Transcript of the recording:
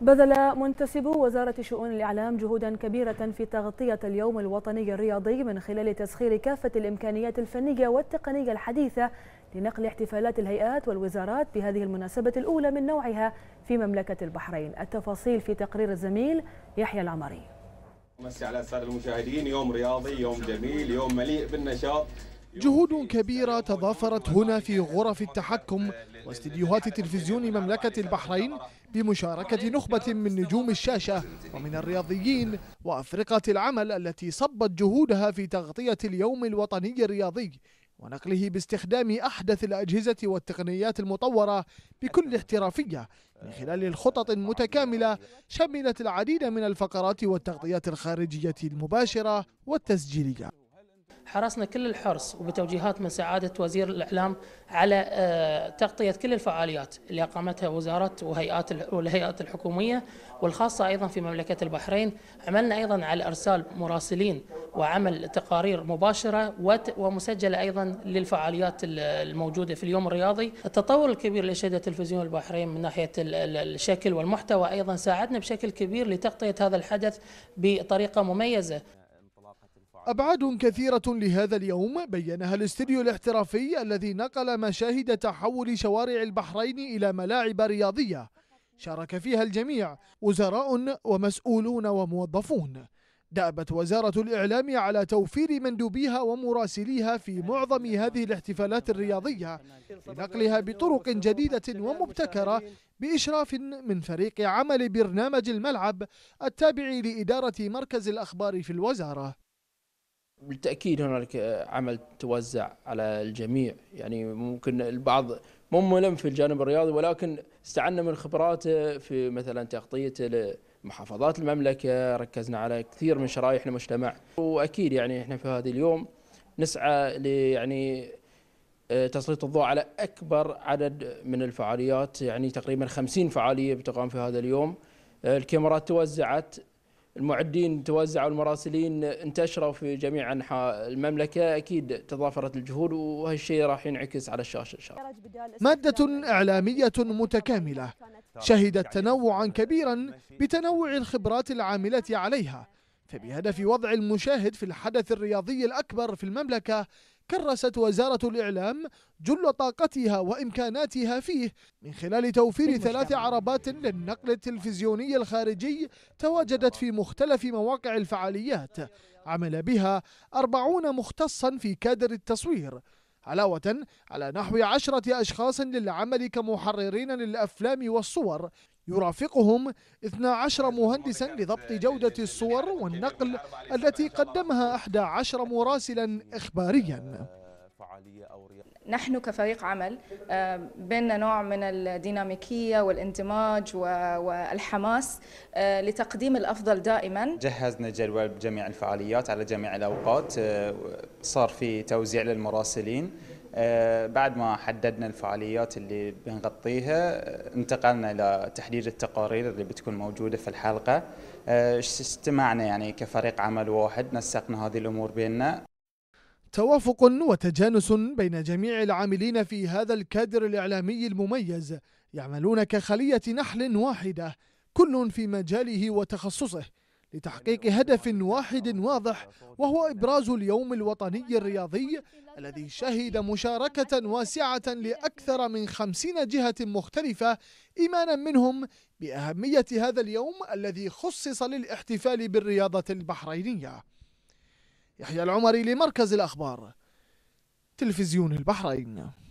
بذل منتسبو وزارة شؤون الإعلام جهودا كبيرة في تغطية اليوم الوطني الرياضي من خلال تسخير كافة الإمكانيات الفنية والتقنية الحديثة لنقل احتفالات الهيئات والوزارات بهذه المناسبة الأولى من نوعها في مملكة البحرين التفاصيل في تقرير الزميل يحيى العمري مسي على السادة المشاهدين يوم رياضي يوم جميل يوم مليء بالنشاط جهود كبيرة تضافرت هنا في غرف التحكم واستديوهات تلفزيون مملكة البحرين بمشاركة نخبة من نجوم الشاشة ومن الرياضيين وأفرقة العمل التي صبت جهودها في تغطية اليوم الوطني الرياضي ونقله باستخدام أحدث الأجهزة والتقنيات المطورة بكل احترافية من خلال الخطط المتكاملة شملت العديد من الفقرات والتغطيات الخارجية المباشرة والتسجيلية حرصنا كل الحرص وبتوجيهات من سعادة وزير الإعلام على آه، تغطية كل الفعاليات اللي أقامتها وزارة وهيئات والهيئات الحكومية والخاصة أيضا في مملكة البحرين عملنا أيضا على إرسال مراسلين وعمل تقارير مباشرة ومسجلة أيضا للفعاليات الموجودة في اليوم الرياضي التطور الكبير اللي شهده تلفزيون البحرين من ناحية الشكل والمحتوى أيضا ساعدنا بشكل كبير لتغطية هذا الحدث بطريقة مميزة أبعاد كثيرة لهذا اليوم بينها الاستديو الاحترافي الذي نقل مشاهد تحول شوارع البحرين إلى ملاعب رياضية شارك فيها الجميع وزراء ومسؤولون وموظفون دأبت وزارة الإعلام على توفير مندوبيها ومراسليها في معظم هذه الاحتفالات الرياضية لنقلها بطرق جديدة ومبتكرة بإشراف من فريق عمل برنامج الملعب التابع لإدارة مركز الأخبار في الوزارة بالتاكيد هنالك عمل توزع على الجميع يعني ممكن البعض مو ملم في الجانب الرياضي ولكن استعنا من خبراته في مثلا تغطيته لمحافظات المملكه ركزنا على كثير من شرائح المجتمع واكيد يعني احنا في هذا اليوم نسعى يعني آه، تسليط الضوء على اكبر عدد من الفعاليات يعني تقريبا 50 فعاليه بتقام في هذا اليوم آه، الكاميرات توزعت المعدين توزعوا المراسلين انتشروا في جميع أنحاء المملكة أكيد تضافرت الجهود وهالشيء راح ينعكس على الشاشة إن شاء الله مادة إعلامية متكاملة شهدت تنوعا كبيرا بتنوع الخبرات العاملة عليها فبهدف وضع المشاهد في الحدث الرياضي الأكبر في المملكة كرست وزارة الإعلام جل طاقتها وإمكاناتها فيه من خلال توفير إيه ثلاث عربات للنقل التلفزيوني الخارجي تواجدت في مختلف مواقع الفعاليات عمل بها أربعون مختصا في كادر التصوير علاوة على نحو عشرة أشخاص للعمل كمحررين للأفلام والصور يرافقهم 12 مهندسا لضبط جودة الصور والنقل التي قدمها 11 مراسلا إخباريا نحن كفريق عمل آه، بيننا نوع من الديناميكية والاندماج والحماس آه، لتقديم الأفضل دائما جهزنا جدول جميع الفعاليات على جميع الأوقات آه، صار في توزيع للمراسلين آه، بعد ما حددنا الفعاليات اللي بنغطيها آه، انتقلنا الى تحديد التقارير اللي بتكون موجوده في الحلقه اجتمعنا آه، يعني كفريق عمل واحد نسقنا هذه الامور بيننا توافق وتجانس بين جميع العاملين في هذا الكادر الاعلامي المميز يعملون كخليه نحل واحده كل في مجاله وتخصصه لتحقيق هدف واحد واضح وهو إبراز اليوم الوطني الرياضي الذي شهد مشاركة واسعة لأكثر من خمسين جهة مختلفة إيمانا منهم بأهمية هذا اليوم الذي خصص للاحتفال بالرياضة البحرينية يحيى العمري لمركز الأخبار تلفزيون البحرين